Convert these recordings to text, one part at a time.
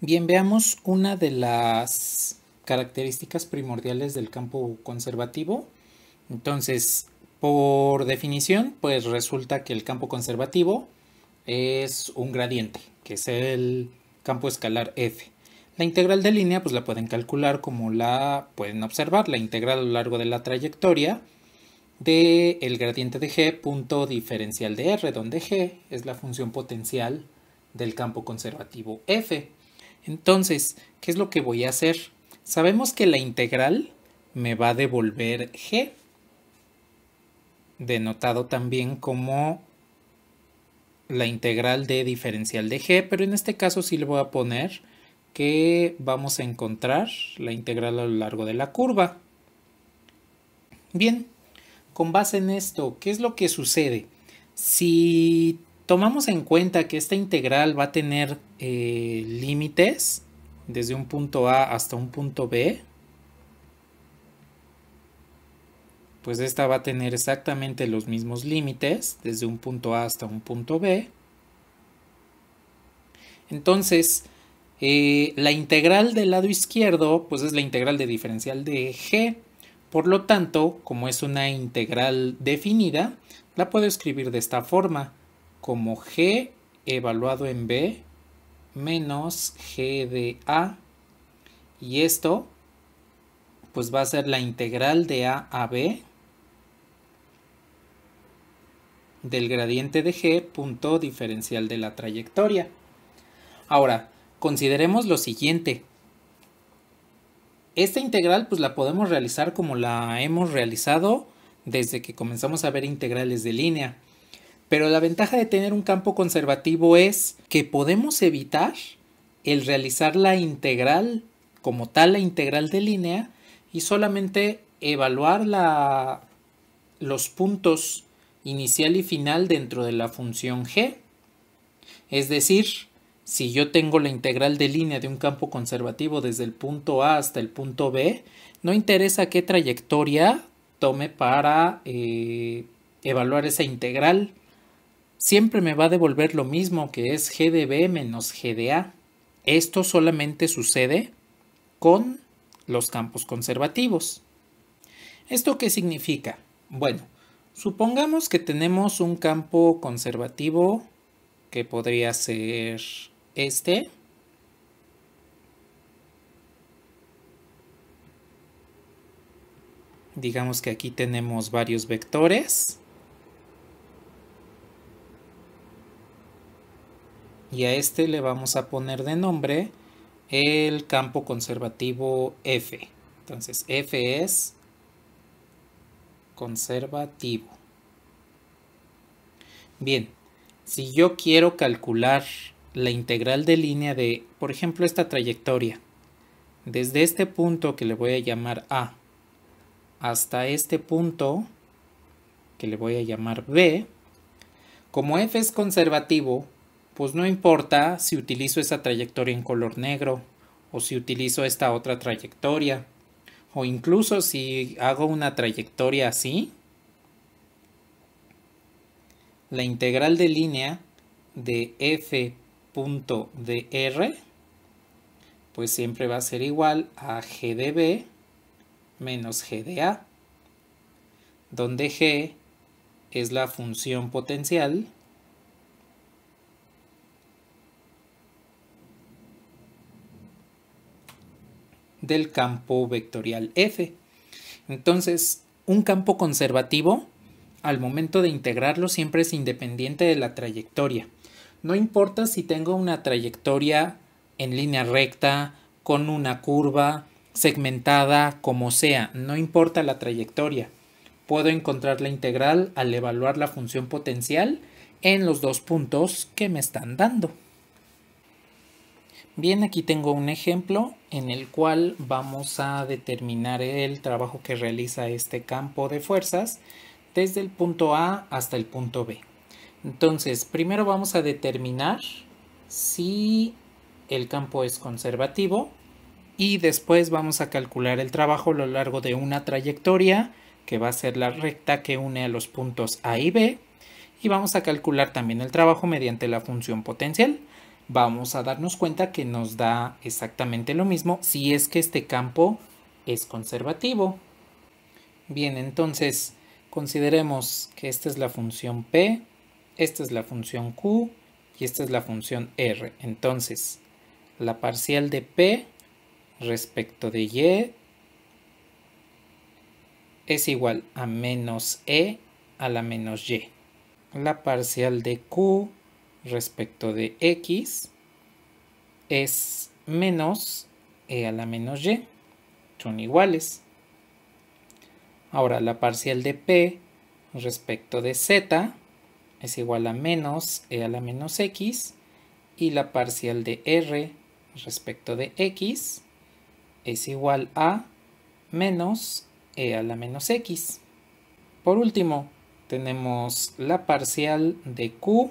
Bien, veamos una de las características primordiales del campo conservativo. Entonces, por definición, pues resulta que el campo conservativo es un gradiente, que es el campo escalar f. La integral de línea, pues la pueden calcular como la pueden observar, la integral a lo largo de la trayectoria de el gradiente de g punto diferencial de r, donde g es la función potencial del campo conservativo f. Entonces, ¿qué es lo que voy a hacer? Sabemos que la integral me va a devolver g, denotado también como la integral de diferencial de g, pero en este caso sí le voy a poner que vamos a encontrar la integral a lo largo de la curva. Bien, con base en esto, ¿qué es lo que sucede? Si tomamos en cuenta que esta integral va a tener eh, límites desde un punto A hasta un punto B, pues esta va a tener exactamente los mismos límites desde un punto A hasta un punto B. Entonces, eh, la integral del lado izquierdo, pues es la integral de diferencial de g. Por lo tanto, como es una integral definida, la puedo escribir de esta forma como G evaluado en B menos G de A. Y esto pues va a ser la integral de A a B del gradiente de G punto diferencial de la trayectoria. Ahora, consideremos lo siguiente. Esta integral pues la podemos realizar como la hemos realizado desde que comenzamos a ver integrales de línea. Pero la ventaja de tener un campo conservativo es que podemos evitar el realizar la integral como tal, la integral de línea, y solamente evaluar la, los puntos inicial y final dentro de la función g. Es decir, si yo tengo la integral de línea de un campo conservativo desde el punto A hasta el punto B, no interesa qué trayectoria tome para eh, evaluar esa integral, siempre me va a devolver lo mismo que es GDB menos GDA. Esto solamente sucede con los campos conservativos. ¿Esto qué significa? Bueno, supongamos que tenemos un campo conservativo que podría ser este. Digamos que aquí tenemos varios vectores. y a este le vamos a poner de nombre el campo conservativo F. Entonces F es conservativo. Bien, si yo quiero calcular la integral de línea de, por ejemplo, esta trayectoria, desde este punto que le voy a llamar A hasta este punto que le voy a llamar B, como F es conservativo, pues no importa si utilizo esa trayectoria en color negro o si utilizo esta otra trayectoria o incluso si hago una trayectoria así, la integral de línea de f punto pues siempre va a ser igual a g de b menos g de a, donde g es la función potencial del campo vectorial F. Entonces, un campo conservativo, al momento de integrarlo, siempre es independiente de la trayectoria. No importa si tengo una trayectoria en línea recta, con una curva, segmentada, como sea, no importa la trayectoria. Puedo encontrar la integral al evaluar la función potencial en los dos puntos que me están dando. Bien, aquí tengo un ejemplo en el cual vamos a determinar el trabajo que realiza este campo de fuerzas desde el punto A hasta el punto B. Entonces, primero vamos a determinar si el campo es conservativo y después vamos a calcular el trabajo a lo largo de una trayectoria que va a ser la recta que une a los puntos A y B y vamos a calcular también el trabajo mediante la función potencial vamos a darnos cuenta que nos da exactamente lo mismo si es que este campo es conservativo. Bien, entonces consideremos que esta es la función P, esta es la función Q y esta es la función R. Entonces, la parcial de P respecto de Y es igual a menos E a la menos Y. La parcial de Q respecto de x es menos e a la menos y. Son iguales. Ahora la parcial de p respecto de z es igual a menos e a la menos x y la parcial de r respecto de x es igual a menos e a la menos x. Por último, tenemos la parcial de q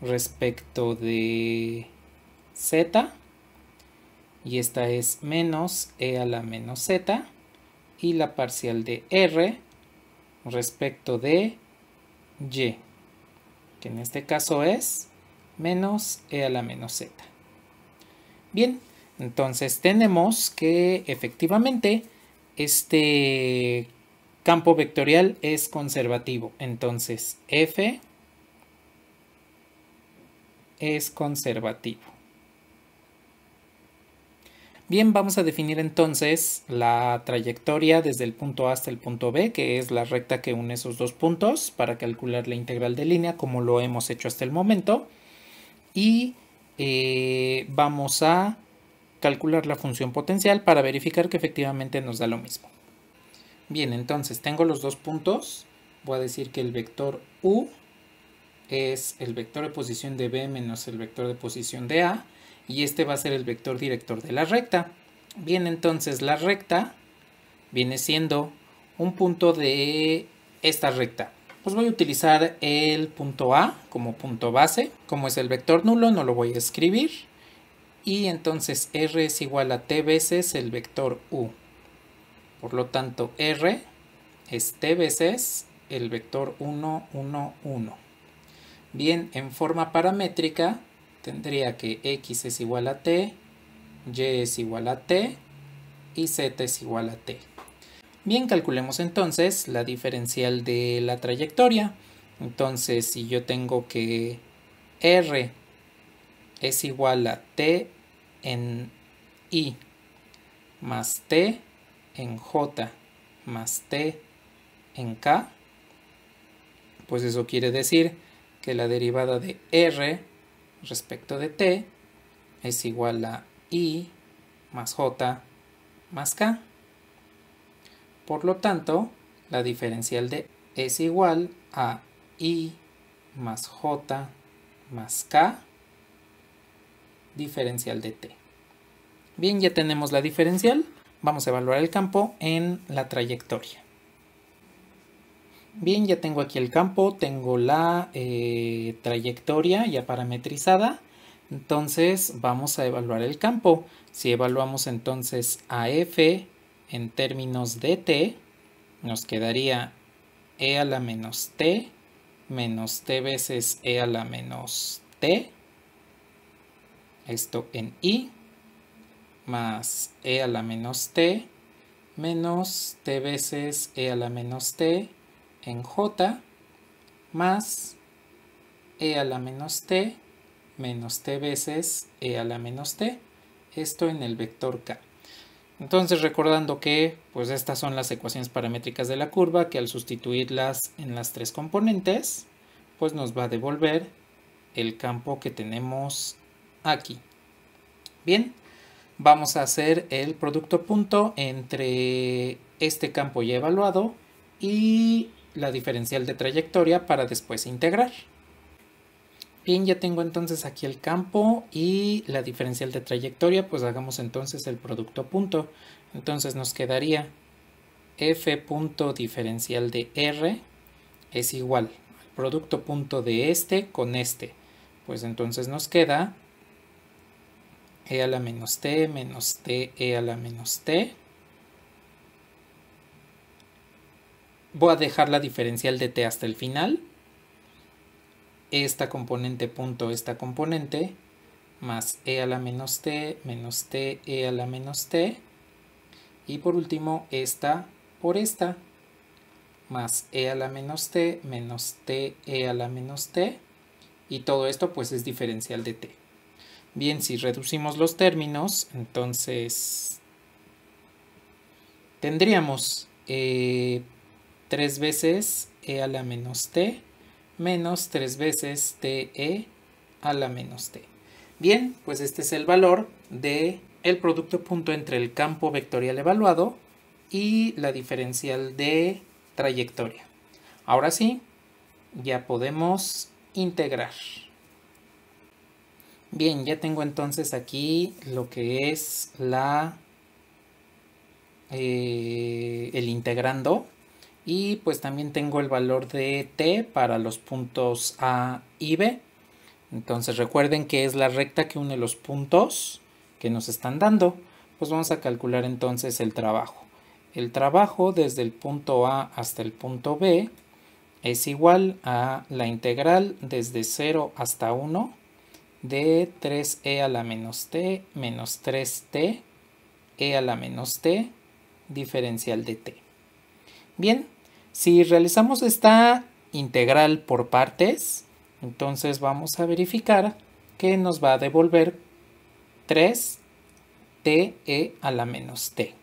respecto de z y esta es menos e a la menos z y la parcial de r respecto de y que en este caso es menos e a la menos z. Bien, entonces tenemos que efectivamente este campo vectorial es conservativo. Entonces f es conservativo. Bien, vamos a definir entonces la trayectoria desde el punto A hasta el punto B, que es la recta que une esos dos puntos para calcular la integral de línea, como lo hemos hecho hasta el momento. Y eh, vamos a calcular la función potencial para verificar que efectivamente nos da lo mismo. Bien, entonces tengo los dos puntos. Voy a decir que el vector U es el vector de posición de B menos el vector de posición de A y este va a ser el vector director de la recta. Bien, entonces la recta viene siendo un punto de esta recta. Pues voy a utilizar el punto A como punto base. Como es el vector nulo, no lo voy a escribir. Y entonces R es igual a T veces el vector U. Por lo tanto, R es T veces el vector 1, 1, 1. Bien, en forma paramétrica tendría que x es igual a t, y es igual a t y z es igual a t. Bien, calculemos entonces la diferencial de la trayectoria. Entonces, si yo tengo que r es igual a t en i más t en j más t en k, pues eso quiere decir que la derivada de r respecto de t es igual a i más j más k. Por lo tanto, la diferencial de es igual a i más j más k diferencial de t. Bien, ya tenemos la diferencial. Vamos a evaluar el campo en la trayectoria. Bien, ya tengo aquí el campo, tengo la eh, trayectoria ya parametrizada. Entonces vamos a evaluar el campo. Si evaluamos entonces a f en términos de t, nos quedaría e a la menos t menos t veces e a la menos t. Esto en i más e a la menos t menos t veces e a la menos t en J más e a la menos t menos t veces e a la menos t. Esto en el vector k. Entonces recordando que pues estas son las ecuaciones paramétricas de la curva que al sustituirlas en las tres componentes pues nos va a devolver el campo que tenemos aquí. Bien, vamos a hacer el producto punto entre este campo ya evaluado y la diferencial de trayectoria para después integrar. Bien, ya tengo entonces aquí el campo y la diferencial de trayectoria, pues hagamos entonces el producto punto. Entonces nos quedaría f punto diferencial de r es igual al producto punto de este con este. Pues entonces nos queda e a la menos t menos t e a la menos t Voy a dejar la diferencial de t hasta el final. Esta componente punto esta componente más e a la menos t menos t e a la menos t y por último esta por esta más e a la menos t menos t e a la menos t y todo esto pues es diferencial de t. Bien, si reducimos los términos, entonces tendríamos eh, 3 veces e a la menos t menos 3 veces te a la menos t. Bien, pues este es el valor de el producto punto entre el campo vectorial evaluado y la diferencial de trayectoria. Ahora sí, ya podemos integrar. Bien, ya tengo entonces aquí lo que es la eh, el integrando y pues también tengo el valor de T para los puntos A y B. Entonces recuerden que es la recta que une los puntos que nos están dando. Pues vamos a calcular entonces el trabajo. El trabajo desde el punto A hasta el punto B es igual a la integral desde 0 hasta 1 de 3e a la menos t menos 3t e a la menos t diferencial de t. Bien, si realizamos esta integral por partes, entonces vamos a verificar que nos va a devolver 3te a la menos t.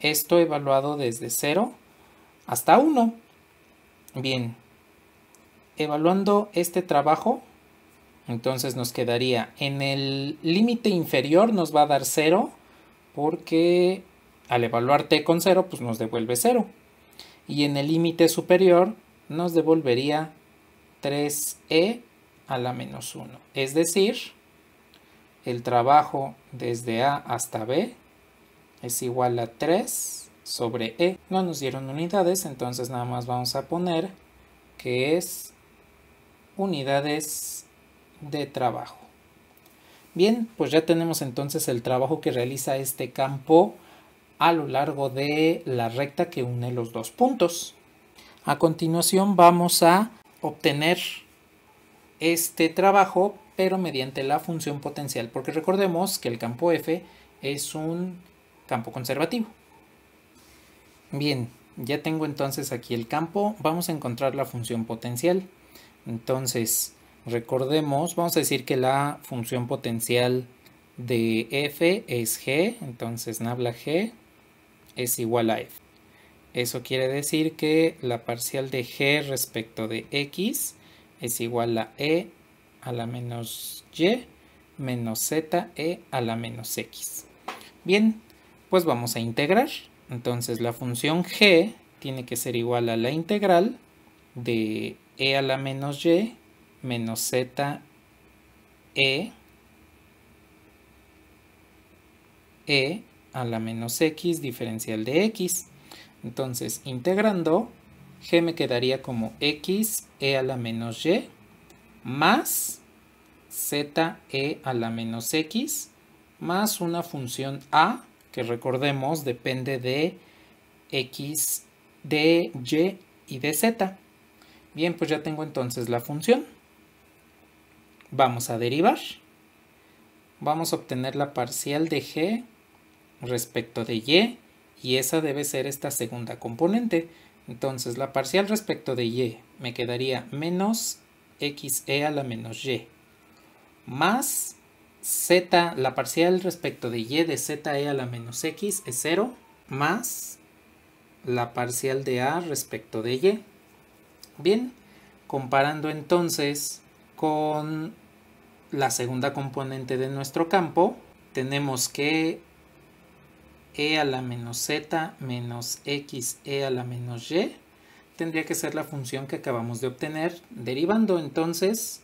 Esto evaluado desde 0 hasta 1. Bien, evaluando este trabajo, entonces nos quedaría en el límite inferior nos va a dar 0 porque al evaluar t con 0 pues nos devuelve 0 y en el límite superior nos devolvería 3e a la menos 1. Es decir, el trabajo desde A hasta B es igual a 3 sobre E. No nos dieron unidades, entonces nada más vamos a poner que es unidades de trabajo. Bien, pues ya tenemos entonces el trabajo que realiza este campo a lo largo de la recta que une los dos puntos. A continuación vamos a obtener este trabajo pero mediante la función potencial porque recordemos que el campo F es un campo conservativo. Bien, ya tengo entonces aquí el campo, vamos a encontrar la función potencial. Entonces, recordemos, vamos a decir que la función potencial de f es g, entonces nabla g es igual a f. Eso quiere decir que la parcial de g respecto de x es igual a e a la menos y menos z e a la menos x. Bien, pues vamos a integrar. Entonces la función g tiene que ser igual a la integral de e a la menos y menos z e e a la menos x diferencial de x. Entonces, integrando, g me quedaría como x e a la menos y más z e a la menos x más una función a que recordemos depende de x, de y y de z. Bien, pues ya tengo entonces la función. Vamos a derivar. Vamos a obtener la parcial de g respecto de y y esa debe ser esta segunda componente. Entonces la parcial respecto de y me quedaría menos xe a la menos y más z, la parcial respecto de y de ze a la menos x es 0 más la parcial de a respecto de y. Bien, comparando entonces con la segunda componente de nuestro campo, tenemos que e a la menos z menos x e a la menos y tendría que ser la función que acabamos de obtener. Derivando entonces,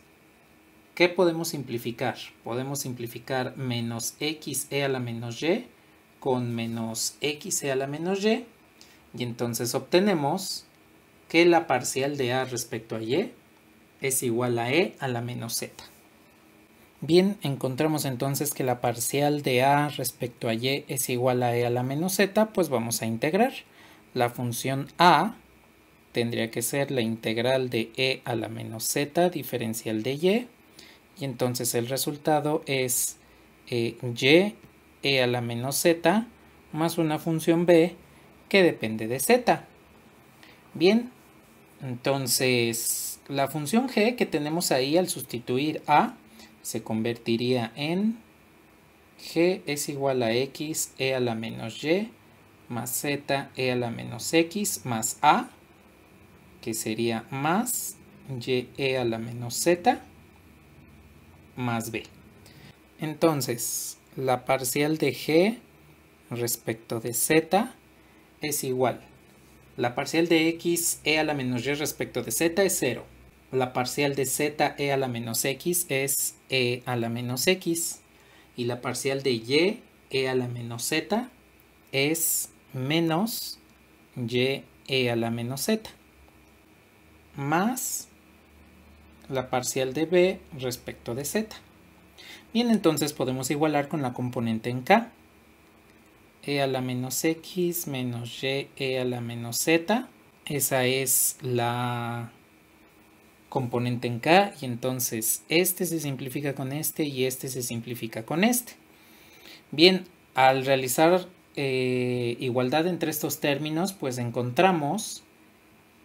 ¿qué podemos simplificar? Podemos simplificar menos x e a la menos y con menos x e a la menos y y entonces obtenemos que la parcial de a respecto a y es igual a e a la menos z. Bien, encontramos entonces que la parcial de a respecto a y es igual a e a la menos z, pues vamos a integrar. La función a tendría que ser la integral de e a la menos z diferencial de y, y entonces el resultado es eh, y e a la menos z más una función b que depende de z. Bien, entonces la función g que tenemos ahí al sustituir a se convertiría en g es igual a x e a la menos y más z e a la menos x más a, que sería más y e a la menos z más b. Entonces, la parcial de g respecto de z es igual. La parcial de x e a la menos y respecto de z es cero la parcial de z e a la menos x es e a la menos x y la parcial de y e a la menos z es menos y e a la menos z más la parcial de b respecto de z. Bien, entonces podemos igualar con la componente en k. e a la menos x menos y e a la menos z. Esa es la componente en K y entonces este se simplifica con este y este se simplifica con este. Bien, al realizar eh, igualdad entre estos términos, pues encontramos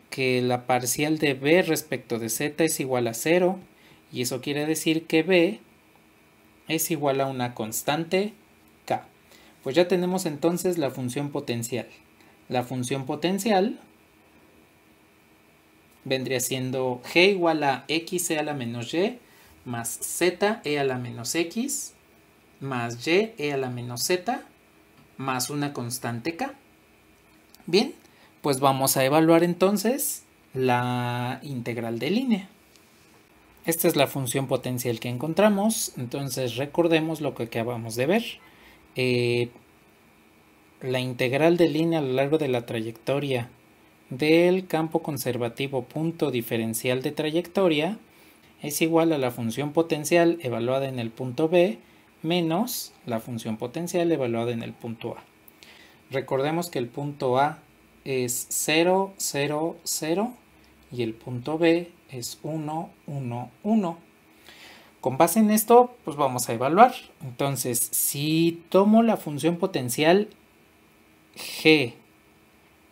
que la parcial de B respecto de Z es igual a 0 y eso quiere decir que B es igual a una constante K. Pues ya tenemos entonces la función potencial. La función potencial vendría siendo g igual a x e a la menos y más z e a la menos x más y e a la menos z más una constante k. Bien, pues vamos a evaluar entonces la integral de línea. Esta es la función potencial que encontramos, entonces recordemos lo que acabamos de ver. Eh, la integral de línea a lo largo de la trayectoria del campo conservativo punto diferencial de trayectoria es igual a la función potencial evaluada en el punto B menos la función potencial evaluada en el punto A. Recordemos que el punto A es 0, 0, 0 y el punto B es 1, 1, 1. Con base en esto, pues vamos a evaluar. Entonces, si tomo la función potencial G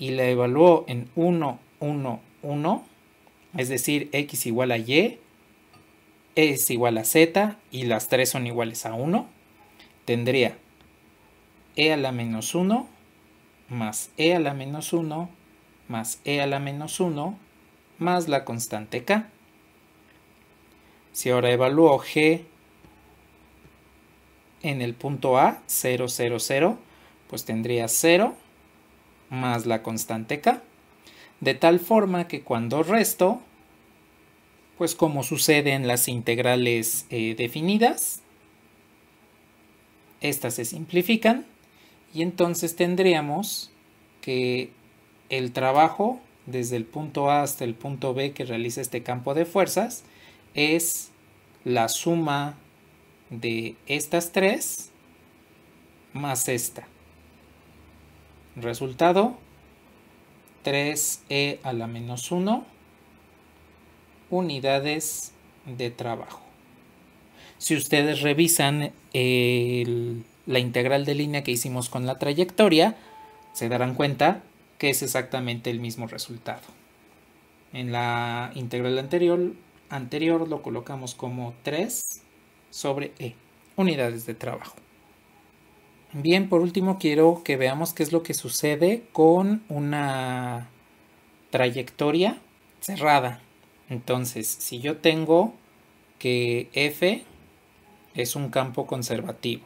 y la evaluó en 1, 1, 1, es decir, x igual a y, es igual a z y las tres son iguales a 1, tendría e a la menos 1 más e a la menos 1 más e a la menos 1 más la constante k. Si ahora evalúo g en el punto A, 0, 0, 0, pues tendría 0 más la constante k. De tal forma que cuando resto, pues como sucede en las integrales eh, definidas, estas se simplifican y entonces tendríamos que el trabajo desde el punto A hasta el punto B que realiza este campo de fuerzas es la suma de estas tres más esta. Resultado 3e a la menos 1 unidades de trabajo. Si ustedes revisan la integral de línea que hicimos con la trayectoria, se darán cuenta que es exactamente el mismo resultado. En la integral anterior, anterior lo colocamos como 3 sobre E, unidades de trabajo. Bien, por último quiero que veamos qué es lo que sucede con una trayectoria cerrada. Entonces, si yo tengo que F es un campo conservativo,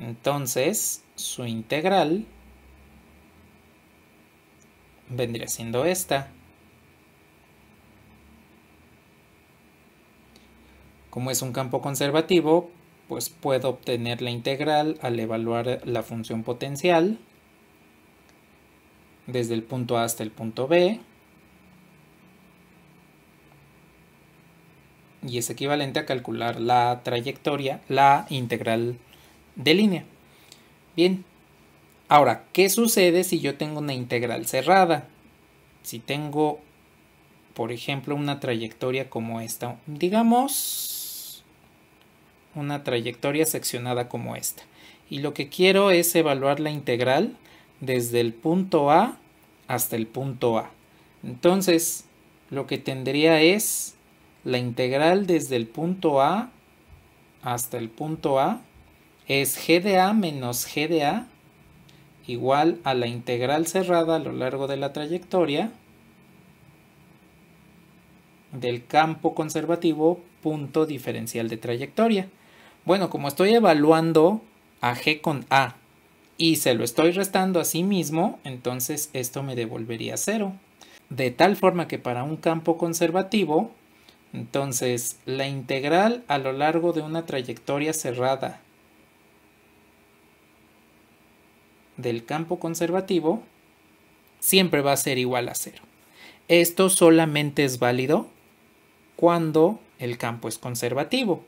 entonces su integral vendría siendo esta. Como es un campo conservativo, pues puedo obtener la integral al evaluar la función potencial desde el punto A hasta el punto B y es equivalente a calcular la trayectoria, la integral de línea. Bien, ahora, ¿qué sucede si yo tengo una integral cerrada? Si tengo, por ejemplo, una trayectoria como esta, digamos, una trayectoria seccionada como esta. Y lo que quiero es evaluar la integral desde el punto A hasta el punto A. Entonces, lo que tendría es la integral desde el punto A hasta el punto A es g de A menos g de A igual a la integral cerrada a lo largo de la trayectoria del campo conservativo punto diferencial de trayectoria bueno, como estoy evaluando a g con a y se lo estoy restando a sí mismo, entonces esto me devolvería cero. De tal forma que para un campo conservativo, entonces la integral a lo largo de una trayectoria cerrada del campo conservativo siempre va a ser igual a cero. Esto solamente es válido cuando el campo es conservativo.